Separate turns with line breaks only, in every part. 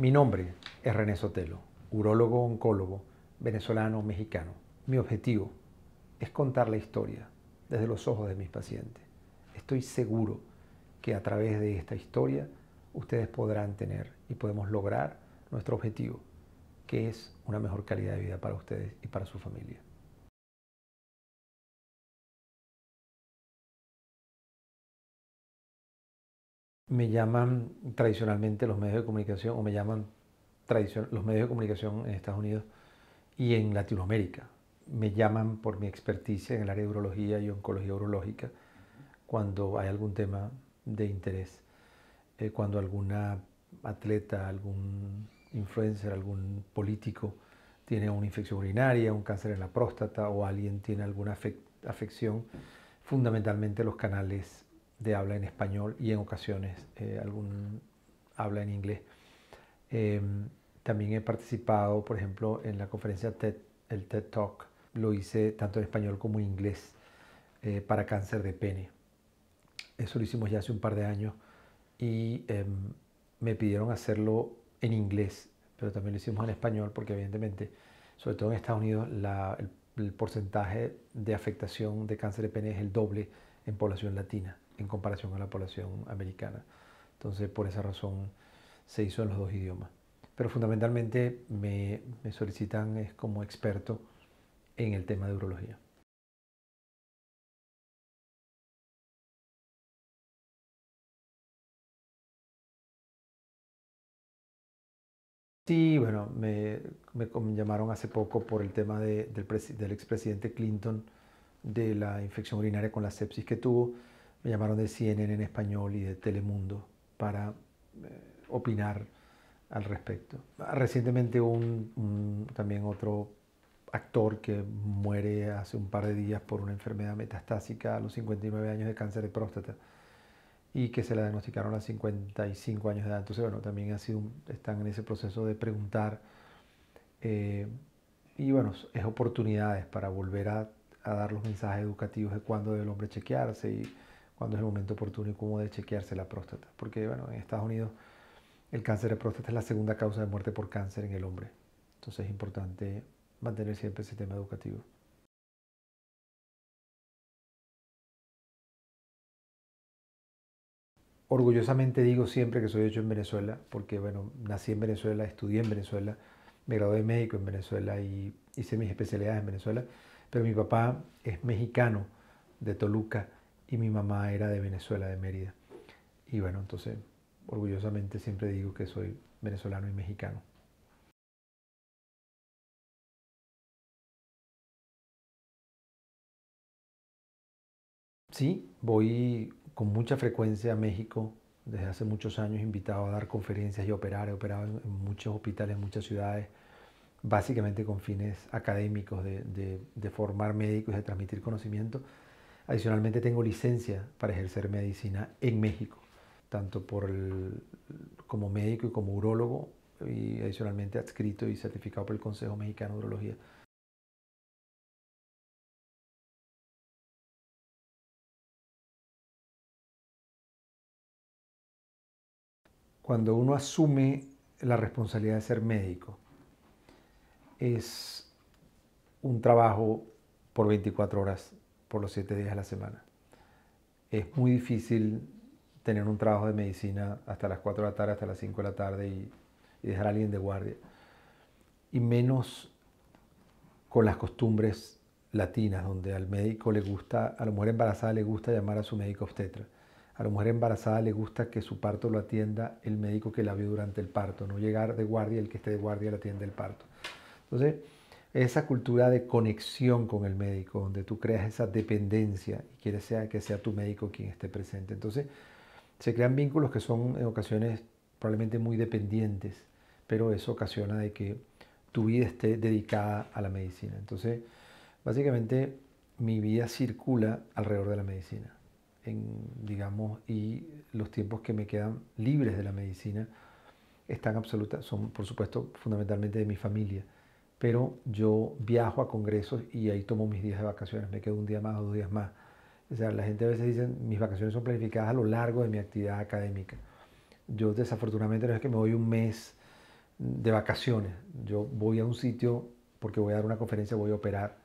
Mi nombre es René Sotelo, urólogo oncólogo venezolano mexicano. Mi objetivo es contar la historia desde los ojos de mis pacientes. Estoy seguro que a través de esta historia ustedes podrán tener y podemos lograr nuestro
objetivo, que es una mejor calidad de vida para ustedes y para su familia. me llaman tradicionalmente los medios de comunicación, o me llaman
los medios de comunicación en Estados Unidos y en Latinoamérica. Me llaman por mi experticia en el área de urología y oncología urológica cuando hay algún tema de interés, eh, cuando alguna atleta, algún influencer, algún político tiene una infección urinaria, un cáncer en la próstata o alguien tiene alguna afección, fundamentalmente los canales de habla en español y en ocasiones eh, algún habla en inglés. Em, también he participado, por ejemplo, en la conferencia TED, el TED Talk. Lo hice tanto en español como en inglés eh, para cáncer de pene. Eso lo hicimos ya hace un par de años y em, me pidieron hacerlo en inglés, pero también lo hicimos en español porque evidentemente, sobre todo en Estados Unidos, el porcentaje de afectación de cáncer de pene es el doble en población latina en comparación con la población americana. Entonces, por esa razón se hizo en los dos idiomas. Pero
fundamentalmente me, solicitan es como experto en el tema de urología. Sí, bueno, me, llamaron hace poco por el tema del, del expresidente
Clinton de la infección urinaria con la sepsis que tuvo me llamaron de CNN en español y de Telemundo para eh, opinar al respecto. Recientemente un, también otro actor que muere hace un par de días por una enfermedad metastásica a los 59 años de cáncer de próstata y que se la diagnosticaron a 55 años de edad. Entonces, bueno, también ha sido, están en ese proceso de preguntar eh, y bueno, es oportunidades para volver a, a, dar los mensajes educativos de cuándo debe el hombre chequearse y cuando es el momento oportuno y cómo de chequearse la próstata. Porque, bueno, en Estados Unidos el cáncer de próstata es la segunda causa de muerte por
cáncer en el hombre. Entonces es importante mantener siempre ese tema educativo. Orgullosamente digo siempre que soy hecho en Venezuela, porque bueno, nací en Venezuela, estudié en
Venezuela, me gradué de médico en Venezuela y hice mis especialidades en Venezuela, pero mi papá es mexicano de Toluca y mi mamá era de Venezuela, de Mérida.
Y bueno, entonces orgullosamente siempre digo que soy venezolano y mexicano. Sí, voy con mucha frecuencia
a México desde hace muchos años, invitado a dar conferencias y operar. He operado en, muchos hospitales, en muchas ciudades, básicamente con fines académicos de, de formar médicos y de transmitir conocimiento. Adicionalmente tengo licencia para ejercer medicina en México, tanto como médico y como urólogo, y adicionalmente
adscrito y certificado por el Consejo Mexicano de Urología. Cuando uno asume la responsabilidad de ser
médico, es un trabajo por 24 horas por los siete días a la semana. Es muy difícil tener un trabajo de medicina hasta las 4 de la tarde, hasta las 5 de la tarde y, dejar a alguien de guardia. Y menos con las costumbres latinas, donde al médico le gusta, a la mujer embarazada le gusta llamar a su médico obstetra. A la mujer embarazada le gusta que su parto lo atienda el médico que la vio durante el parto, no llegar de guardia el que esté de guardia la atiende el parto. Entonces, esa cultura de conexión con el médico, donde tú creas esa dependencia y quieres sea, que sea tu médico quien esté presente. Entonces, se crean vínculos que son en ocasiones probablemente muy dependientes, pero eso ocasiona de que tu vida esté dedicada a la medicina. Entonces, básicamente mi vida circula alrededor de la medicina, digamos, y los tiempos que me quedan libres de la medicina están absolutas, son por supuesto fundamentalmente de mi familia pero yo viajo a congresos y ahí tomo mis días de vacaciones, me quedo un día más o dos días más. O sea, la gente a veces dice, mis vacaciones son planificadas a lo largo de mi actividad académica. Yo desafortunadamente no es que me voy un mes de vacaciones, yo voy a un sitio porque voy a dar una conferencia, voy a operar,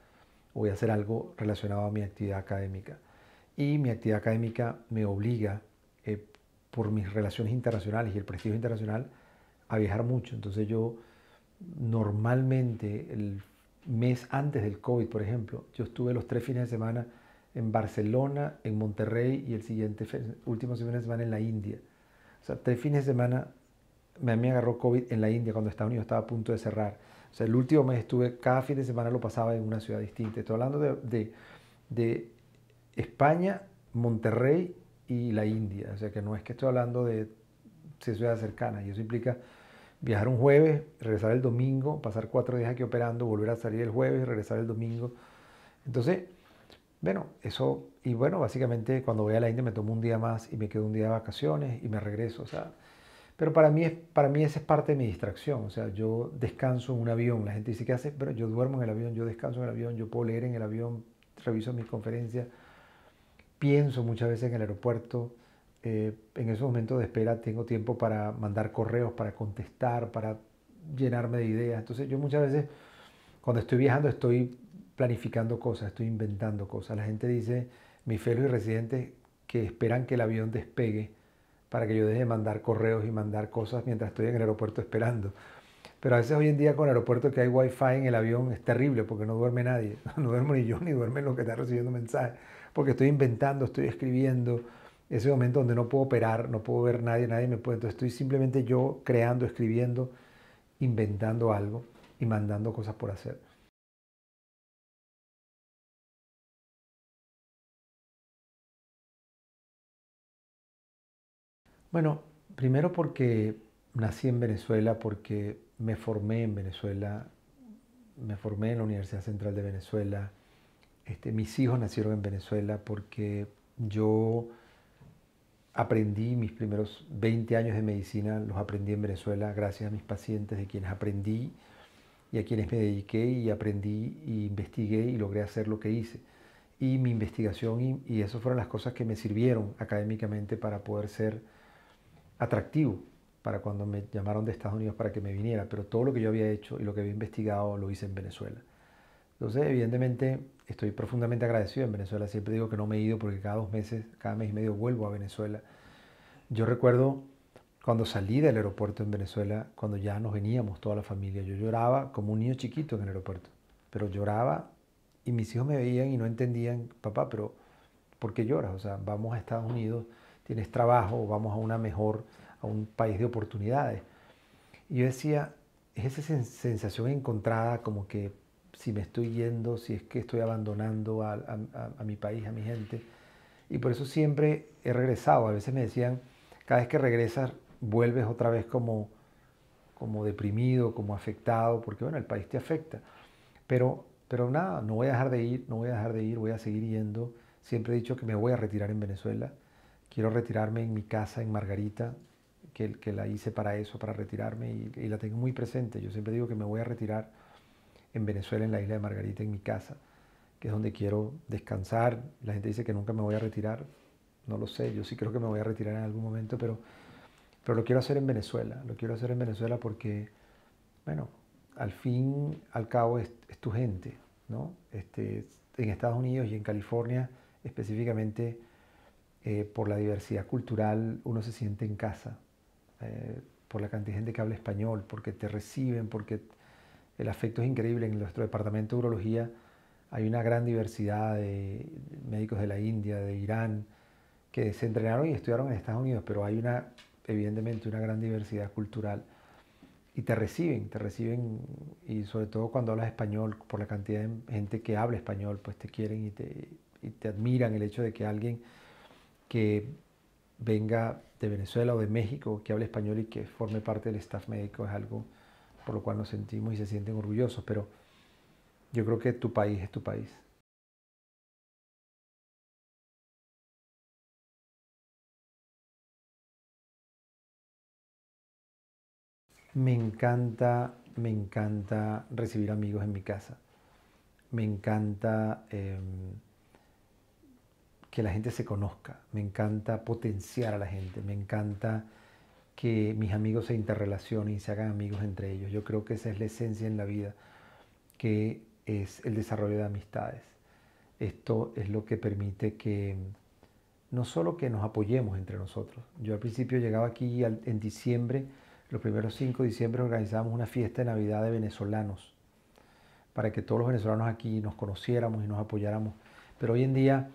voy a hacer algo relacionado a mi actividad académica. Y mi actividad académica me obliga, eh, por mis relaciones internacionales y el prestigio internacional, a viajar mucho. Entonces yo normalmente el mes antes del COVID, por ejemplo, yo estuve los tres fines de semana en Barcelona, en Monterrey y el siguiente último fin de semana en la India. O sea, tres fines de semana me, agarró COVID en la India cuando Estados Unidos estaba a punto de cerrar. O sea, el último mes estuve, cada fin de semana lo pasaba en una ciudad distinta. Estoy hablando de, de España, Monterrey y la India. O sea, que no es que estoy hablando de ciudades cercanas y eso implica viajar un jueves, regresar el domingo, pasar cuatro días aquí operando, volver a salir el jueves, regresar el domingo. Entonces, bueno, eso, y bueno, básicamente cuando voy a la India me tomo un día más y me quedo un día de vacaciones y me regreso, o sea, pero para mí, para mí esa es parte de mi distracción, o sea, yo descanso en un avión, la gente dice, ¿qué hace? Pero yo duermo en el avión, yo descanso en el avión, yo puedo leer en el avión, reviso mis conferencias, pienso muchas veces en el aeropuerto, eh, en esos momentos de espera tengo tiempo para mandar correos, para contestar, para llenarme de ideas. Entonces yo muchas veces cuando estoy viajando estoy planificando cosas, estoy inventando cosas. La gente dice, mis fellows y residentes, que esperan que el avión despegue para que yo deje de mandar correos y mandar cosas mientras estoy en el aeropuerto esperando. Pero a veces hoy en día con el aeropuerto que hay wifi en el avión es terrible porque no duerme nadie. No duermo ni yo, ni duermen lo que está recibiendo mensajes. Porque estoy inventando, estoy escribiendo ese momento donde no puedo operar, no puedo ver nadie, nadie me puede. Entonces estoy simplemente yo creando, escribiendo,
inventando algo y mandando cosas por hacer. Bueno, primero porque nací en Venezuela, porque me
formé en Venezuela, me formé en la Universidad Central de Venezuela, este, mis hijos nacieron en Venezuela, porque yo aprendí mis primeros 20 años de medicina, los aprendí en Venezuela gracias a mis pacientes, de quienes aprendí y a quienes me dediqué y aprendí e investigué y logré hacer lo que hice. Y mi investigación y, y eso fueron las cosas que me sirvieron académicamente para poder ser atractivo para cuando me llamaron de Estados Unidos para que me viniera, pero todo lo que yo había hecho y lo que había investigado lo hice en Venezuela. Entonces, evidentemente, estoy profundamente agradecido en Venezuela. Siempre digo que no me he ido porque cada dos meses, cada mes y medio vuelvo a Venezuela. Yo recuerdo cuando salí del aeropuerto en Venezuela, cuando ya nos veníamos toda la familia, yo lloraba como un niño chiquito en el aeropuerto, pero lloraba y mis hijos me veían y no entendían, papá, pero ¿por qué lloras? O sea, vamos a Estados Unidos, tienes trabajo, vamos a una mejor, a un país de oportunidades. Y yo decía, es esa sensación encontrada como que si me estoy yendo, si es que estoy abandonando a, mi país, a mi gente. Y por eso siempre he regresado. A veces me decían, cada vez que regresas, vuelves otra vez como, como deprimido, como afectado, porque bueno, el país te afecta. Pero, pero nada, no voy a dejar de ir, no voy a dejar de ir, voy a seguir yendo. Siempre he dicho que me voy a retirar en Venezuela. Quiero retirarme en mi casa, en Margarita, que, la hice para eso, para retirarme, y la tengo muy presente. Yo siempre digo que me voy a retirar en Venezuela, en la isla de Margarita, en mi casa, que es donde quiero descansar. La gente dice que nunca me voy a retirar, no lo sé, yo sí creo que me voy a retirar en algún momento, pero, pero lo quiero hacer en Venezuela, lo quiero hacer en Venezuela porque, bueno, al fin, al cabo es, tu gente, ¿no? Este, en Estados Unidos y en California específicamente, eh, por la diversidad cultural, uno se siente en casa, eh, por la cantidad de gente que habla español, porque te reciben, porque el afecto es increíble. En nuestro departamento de urología hay una gran diversidad de médicos de la India, de Irán, que se entrenaron y estudiaron en Estados Unidos, pero hay una, evidentemente, una gran diversidad cultural. Y te reciben, te reciben, y sobre todo cuando hablas español, por la cantidad de gente que habla español, pues te quieren y te, y te admiran el hecho de que alguien que venga de Venezuela o de México, que hable español y que forme parte del staff médico, es algo por lo
cual nos sentimos y se sienten orgullosos, pero yo creo que tu país es tu país. Me encanta,
me encanta recibir amigos en mi casa. Me encanta em, que la gente se conozca. Me encanta potenciar a la gente. Me encanta que mis amigos se interrelacionen y se hagan amigos entre ellos. Yo creo que esa es la esencia en la vida, que es el desarrollo de amistades. Esto es lo que permite que no solo que nos apoyemos entre nosotros. Yo al principio llegaba aquí en diciembre, los primeros 5 de diciembre organizábamos una fiesta de Navidad de venezolanos, para que todos los venezolanos aquí nos conociéramos y nos apoyáramos. Pero hoy en día,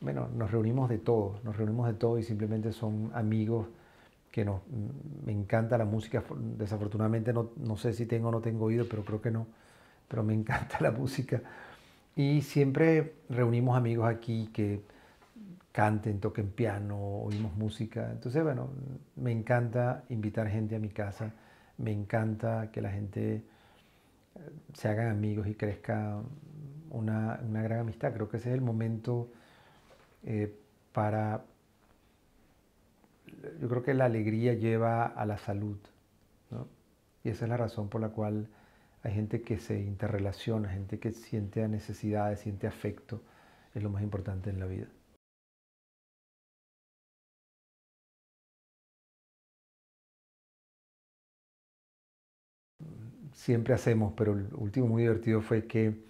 bueno, nos reunimos de todo, nos reunimos de todo y simplemente son amigos que no, me encanta la música. Desafortunadamente no, sé si tengo o no tengo oído, pero creo que no. Pero me encanta la música. Y siempre reunimos amigos aquí que canten, toquen piano, oímos música. Entonces, bueno, me encanta invitar gente a mi casa. Me encanta que la gente eh, se hagan amigos y crezca una, gran amistad. Creo que ese es el momento eh, para yo creo que la alegría lleva a la salud. Y esa es la razón por la cual hay gente que se interrelaciona, gente que siente necesidades, siente afecto.
Es lo más importante en la vida. Siempre hacemos, pero el último muy divertido fue que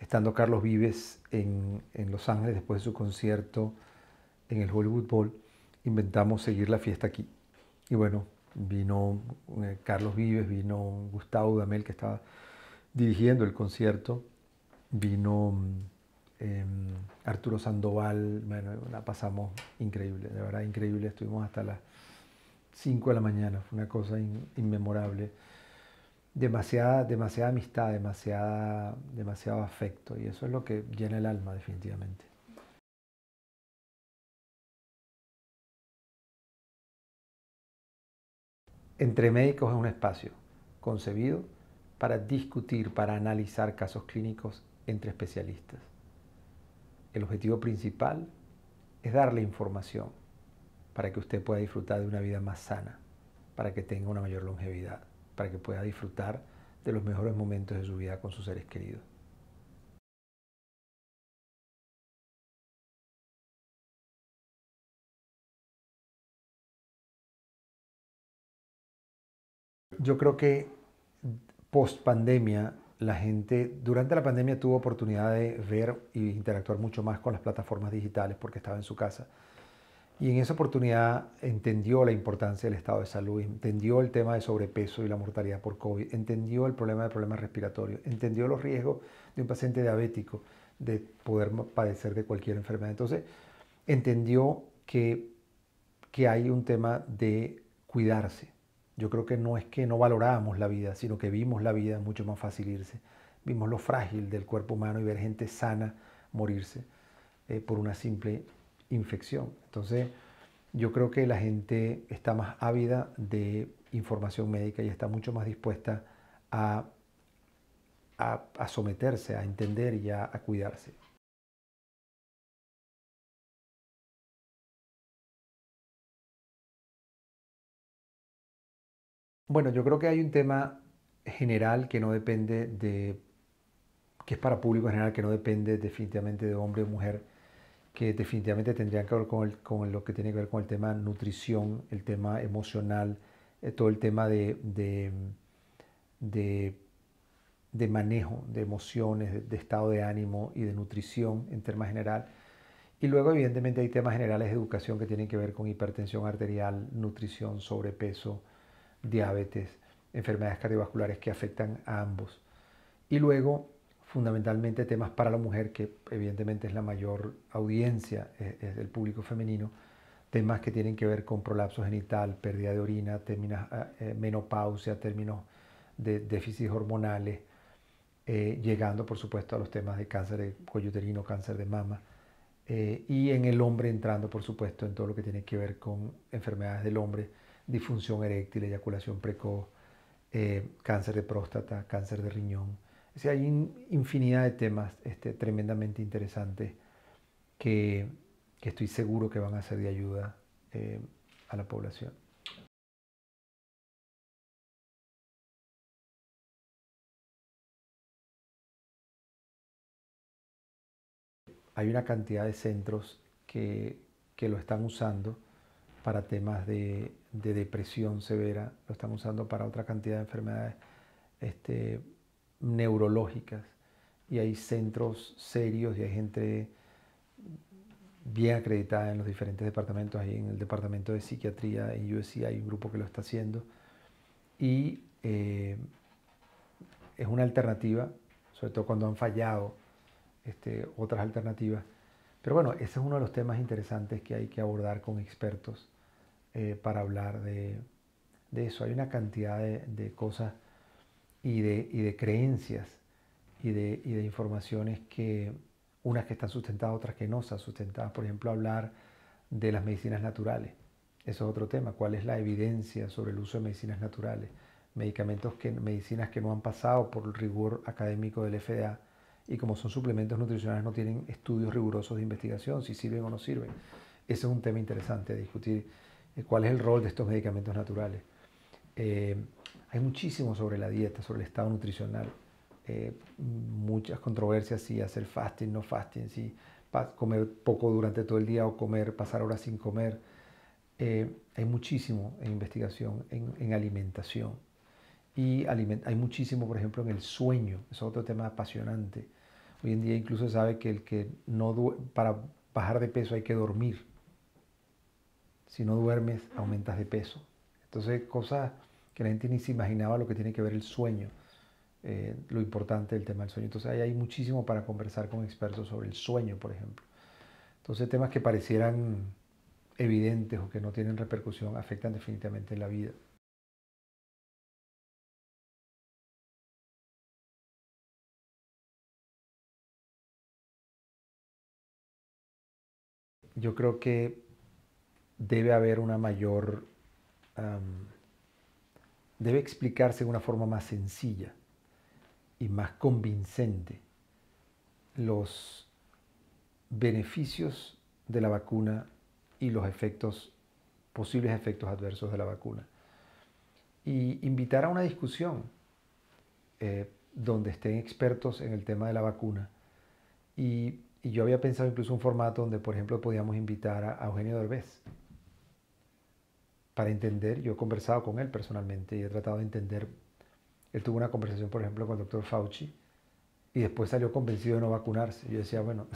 estando Carlos Vives en,
en Los Ángeles después de su concierto en el Hollywood Bowl, inventamos seguir la fiesta aquí. Y bueno, vino eh, Carlos Vives, vino Gustavo Damel que estaba dirigiendo el concierto, vino mm, em, Arturo Sandoval, bueno, la pasamos increíble, de verdad increíble, estuvimos hasta las 5 de la mañana, fue una cosa inmemorable. Demasiada, demasiada amistad, demasiada, demasiado afecto y eso es lo que llena el alma
definitivamente. Entre médicos es un espacio concebido
para discutir, para analizar casos clínicos entre especialistas. El objetivo principal es darle información para que usted pueda disfrutar de una vida más sana, para que tenga una mayor longevidad, para que pueda disfrutar
de los mejores momentos de su vida con sus seres queridos. Yo creo que
post pandemia, la gente durante la pandemia tuvo oportunidad de ver e interactuar mucho más con las plataformas digitales porque estaba en su casa. Y en esa oportunidad entendió la importancia del estado de salud, entendió el tema de sobrepeso y la mortalidad por COVID, entendió el problema de problemas respiratorios, entendió los riesgos de un paciente diabético de poder padecer de cualquier enfermedad. Entonces, entendió que, que hay un tema de cuidarse, yo creo que no es que no valorábamos la vida, sino que vimos la vida mucho más fácil irse. Vimos lo frágil del cuerpo humano y ver gente sana morirse eh, por una simple infección. Entonces, yo creo que la gente está más ávida de información médica y está mucho más dispuesta
a, someterse, a entender y a cuidarse. Bueno, yo creo que hay un tema general
que no depende de, que es para público general, que no depende definitivamente de hombre o mujer, que definitivamente tendrían que ver con, lo que tiene que ver con el tema nutrición, el tema emocional, eh, todo el tema de, de, de manejo de emociones, de, estado de ánimo y de nutrición en tema general. Y luego, evidentemente, hay temas generales de educación que tienen que ver con hipertensión arterial, nutrición, sobrepeso, diabetes, enfermedades cardiovasculares que afectan a ambos. Y luego, fundamentalmente, temas para la mujer, que evidentemente es la mayor audiencia, del eh, público femenino, temas que tienen que ver con prolapso genital, pérdida de orina, ah, eh, menopausia, términos de déficits hormonales, eh, llegando por supuesto a los temas de cáncer de uterino, cáncer de mama, y en el hombre entrando por supuesto en todo lo que tiene que ver con enfermedades del hombre, disfunción eréctil, eyaculación precoz, eh, cáncer de próstata, cáncer de riñón. hay infinidad de temas este, tremendamente interesantes
que, estoy seguro que van a ser de ayuda eh, a la población. Hay una cantidad de centros que lo están usando para temas
de, depresión severa, lo están usando para otra cantidad de enfermedades este, neurológicas. Y hay centros serios y hay gente bien acreditada en los diferentes departamentos. Ahí en el departamento de psiquiatría en USC hay un grupo que lo está haciendo. Y eh, es una alternativa, sobre todo cuando han fallado este, otras alternativas. Pero bueno, ese es uno de los temas interesantes que hay que abordar con expertos eh, para hablar de, eso. Hay una cantidad de, cosas y de, creencias y, y de, informaciones que, unas que están sustentadas, otras que no están sustentadas. Por ejemplo, hablar de las medicinas naturales. Eso es otro tema. ¿Cuál es la evidencia sobre el uso de medicinas naturales? Medicamentos que, medicinas que no han pasado por el rigor académico del FDA y como son suplementos nutricionales no tienen estudios rigurosos de investigación, si sirven o no sirven. Ese es un tema interesante de discutir eh, cuál es el rol de estos medicamentos naturales. Eh, hay muchísimo sobre la dieta, sobre el estado nutricional, eh, muchas controversias si hacer fasting, no fasting, si comer poco durante todo el día o comer, pasar horas sin comer. hay muchísimo en investigación, en, alimentación. Y hay muchísimo, por ejemplo, en el sueño. Es otro tema apasionante. Hoy en día incluso se sabe que, el que no para bajar de peso hay que dormir si no duermes aumentas de peso. Entonces, cosas que la gente ni se imaginaba lo que tiene que ver el sueño, eh, lo importante del tema del sueño. Entonces, ahí hay muchísimo para conversar con expertos sobre el sueño, por ejemplo. Entonces, temas que parecieran evidentes o que no tienen repercusión
afectan definitivamente la vida. Yo creo que debe haber una mayor...
debe explicarse de una forma más sencilla y más convincente los beneficios de la vacuna y los efectos, posibles efectos adversos de la vacuna. Y invitar a una discusión eh, donde estén expertos en el tema de la vacuna. Y, yo había pensado incluso un formato donde, por ejemplo, podíamos invitar a, Eugenio Derbez, para entender, yo he conversado con él personalmente y he tratado de entender, él tuvo una conversación, por ejemplo, con el doctor Fauci y después salió convencido de no vacunarse. Yo decía, bueno,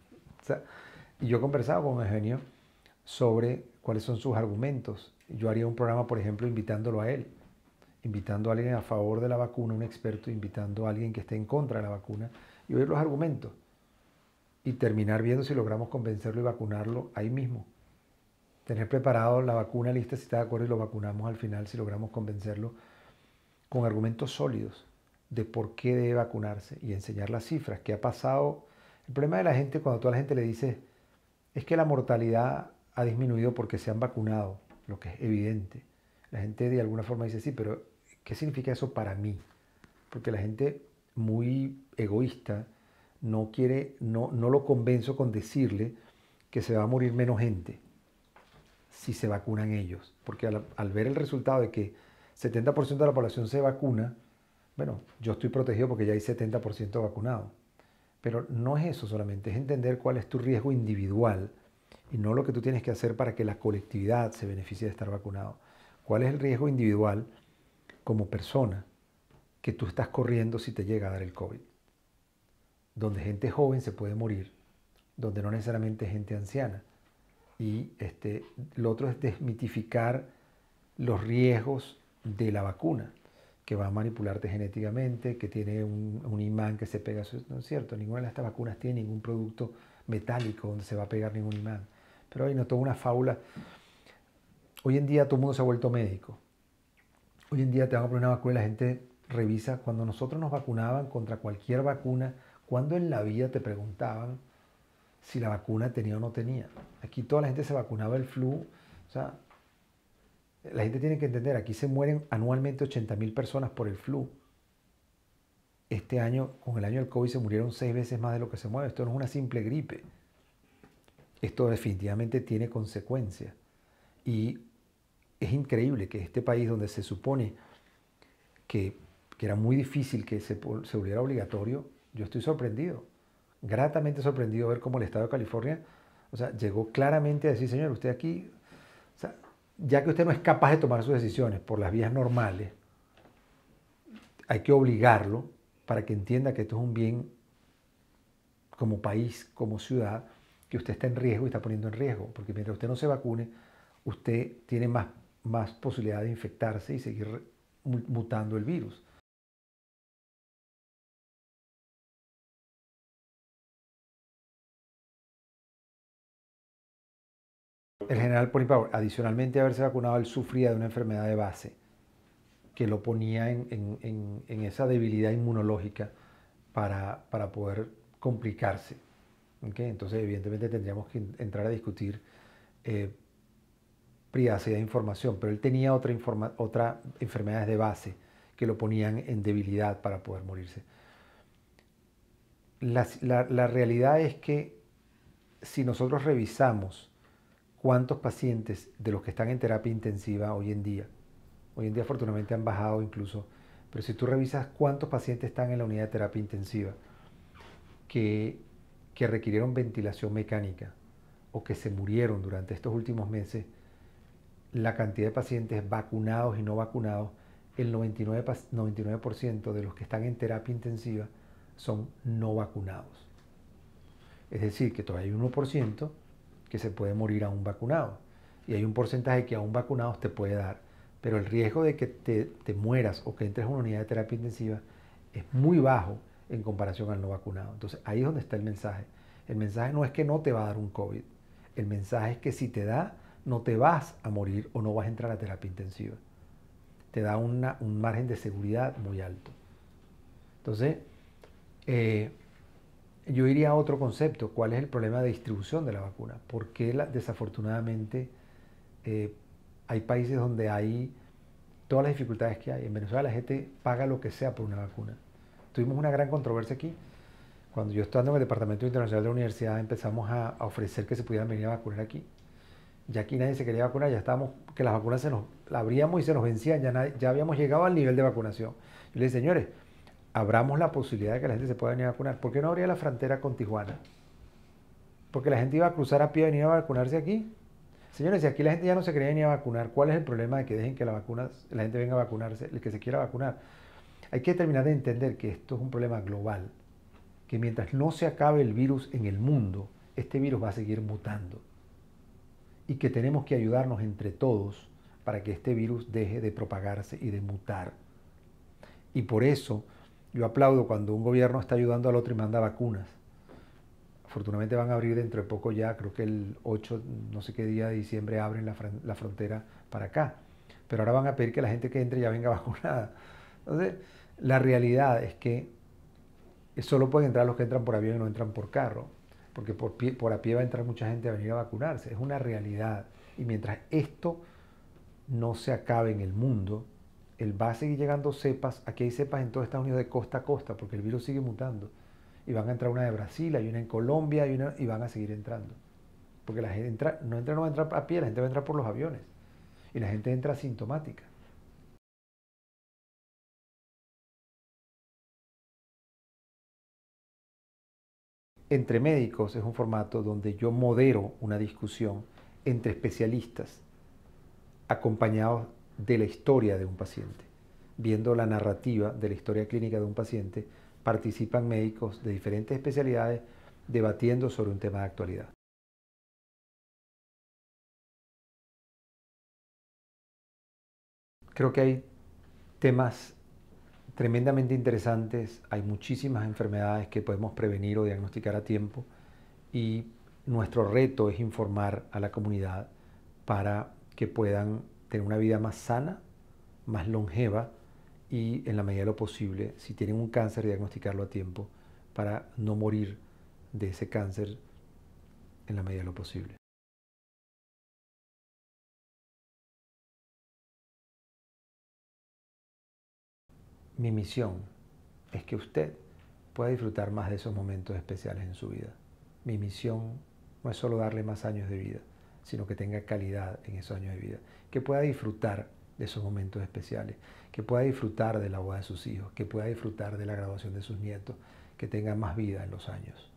y yo he conversado con genio sobre cuáles son sus argumentos. Yo haría un programa, por ejemplo, invitándolo a él, invitando a alguien a favor de la vacuna, un experto, invitando a alguien que esté en contra de la vacuna y oír los argumentos y terminar viendo si logramos convencerlo y vacunarlo ahí mismo tener preparado la vacuna lista si está de acuerdo y lo vacunamos al final si logramos convencerlo con argumentos sólidos de por qué debe vacunarse y enseñar las cifras, qué ha pasado. El problema de la gente cuando toda la gente le dice es que la mortalidad ha disminuido porque se han vacunado, lo que es evidente. La gente de alguna forma dice, sí, pero ¿qué significa eso para mí? Porque la gente muy egoísta no quiere, no, no lo convenzo con decirle que se va a morir menos gente si se vacunan ellos. Porque al, ver el resultado de que 70% de la población se vacuna, bueno, yo estoy protegido porque ya hay 70% vacunado. Pero no es eso solamente, es entender cuál es tu riesgo individual y no lo que tú tienes que hacer para que la colectividad se beneficie de estar vacunado. ¿Cuál es el riesgo individual como persona que tú estás corriendo si te llega a dar el COVID? Donde gente joven se puede morir, donde no necesariamente gente anciana y este, lo otro es desmitificar los riesgos de la vacuna, que va a manipularte genéticamente, que tiene un, imán que se pega, no es cierto, ninguna de estas vacunas tiene ningún producto metálico donde se va a pegar ningún imán. Pero hay no toda una fábula. Hoy en día todo el mundo se ha vuelto médico. Hoy en día te van una vacuna y la gente revisa. Cuando nosotros nos vacunaban contra cualquier vacuna, cuando en la vida te preguntaban si la vacuna tenía o no tenía. Aquí toda la gente se vacunaba el flu. O sea, la gente tiene que entender, aquí se mueren anualmente 80.000 personas por el flu. Este año, con el año del COVID, se murieron seis veces más de lo que se mueve. Esto no es una simple gripe. Esto definitivamente tiene consecuencias. Y es increíble que este país donde se supone que, era muy difícil que se, se volviera obligatorio, yo estoy sorprendido gratamente sorprendido ver cómo el Estado de California, o sea, llegó claramente a decir, señor, usted aquí, ya que usted no es capaz de tomar sus decisiones por las vías normales, hay que obligarlo para que entienda que esto es un bien como país, como ciudad, que usted está en riesgo y está poniendo en riesgo, porque mientras usted no se vacune, usted tiene
más posibilidad de infectarse y seguir mutando el virus. el general Power, adicionalmente a haberse
vacunado, él sufría de una enfermedad de base que lo ponía en, esa debilidad inmunológica para, poder complicarse. Entonces, evidentemente, tendríamos que entrar a discutir eh, privacidad de información, pero él tenía otra, enfermedades de base que lo ponían en debilidad para poder morirse. la realidad es que si nosotros revisamos cuántos pacientes de los que están en terapia intensiva hoy en día, hoy en día afortunadamente han bajado incluso, pero si tú revisas cuántos pacientes están en la unidad de terapia intensiva que, requirieron ventilación mecánica o que se murieron durante estos últimos meses, la cantidad de pacientes vacunados y no vacunados, el 99%, 99 de los que están en terapia intensiva son no vacunados. Es decir, que todavía hay 1% se puede morir a un vacunado. Y hay un porcentaje que a un vacunado te puede dar, pero el riesgo de que te, mueras o que entres a una unidad de terapia intensiva es muy bajo en comparación al no vacunado. Entonces ahí es donde está el mensaje. El mensaje no es que no te va a dar un COVID. El mensaje es que si te da, no te vas a morir o no vas a entrar a terapia intensiva. Te da un margen de seguridad muy alto. Entonces, eh, yo iría a otro concepto, ¿cuál es el problema de distribución de la vacuna? Porque la, desafortunadamente eh, hay países donde hay todas las dificultades que hay. En Venezuela la gente paga lo que sea por una vacuna. Tuvimos una gran controversia aquí. Cuando yo estando en el Departamento Internacional de la Universidad empezamos a, ofrecer que se pudieran venir a vacunar aquí. Ya aquí nadie se quería vacunar, ya estábamos, que las vacunas se nos, la abríamos y se nos vencían, ya, nadie, ya habíamos llegado al nivel de vacunación. Yo le dije, señores, abramos la posibilidad de que la gente se pueda venir a vacunar. ¿Por qué no abría la frontera con Tijuana? Porque la gente iba a cruzar a pie y venir a vacunarse aquí. Señores, si aquí la gente ya no se quería venir a vacunar, ¿cuál es el problema de que dejen que la, vacuna, la gente venga a vacunarse, el que se quiera vacunar? Hay que terminar de entender que esto es un problema global, que mientras no se acabe el virus en el mundo, este virus va a seguir mutando y que tenemos que ayudarnos entre todos para que este virus deje de propagarse y de mutar. Y por eso yo aplaudo cuando un gobierno está ayudando al otro y manda vacunas. Afortunadamente van a abrir dentro de poco ya, creo que el 8, no sé qué día de diciembre abren la, frontera para acá. Pero ahora van a pedir que la gente que entre ya venga vacunada. Entonces, la realidad es que solo pueden entrar los que entran por avión y no entran por carro, porque por, por a pie va a entrar mucha gente a venir a vacunarse. Es una realidad. Y mientras esto no se acabe en el mundo, el va a seguir llegando cepas, aquí hay cepas en todo Estados Unidos de costa a costa, porque el virus sigue mutando. Y van a entrar una de Brasil, hay una en Colombia, hay una, y van a seguir entrando. Porque la gente entra, no entra, no va a entrar a pie, la gente va a entrar por los aviones. Y
la gente entra asintomática. Entre médicos es un
formato donde yo modero una discusión entre especialistas, acompañados de la historia de un paciente. Viendo la narrativa de la historia clínica
de un paciente, participan médicos de diferentes especialidades debatiendo sobre un tema de actualidad. Creo que hay temas tremendamente
interesantes, hay muchísimas enfermedades que podemos prevenir o diagnosticar a tiempo y nuestro reto es informar a la comunidad para que puedan tener una vida más sana, más longeva y en la medida de lo posible, si tienen un cáncer, diagnosticarlo a tiempo para no morir de ese cáncer
en la medida de lo posible. Mi misión
es que usted pueda disfrutar más de esos momentos especiales en su vida. Mi misión no es solo darle más años de vida, sino que tenga calidad en esos años de vida, que pueda disfrutar de esos momentos especiales, que pueda disfrutar de la boda de sus hijos, que pueda disfrutar
de la graduación de sus nietos, que tenga más vida en los años.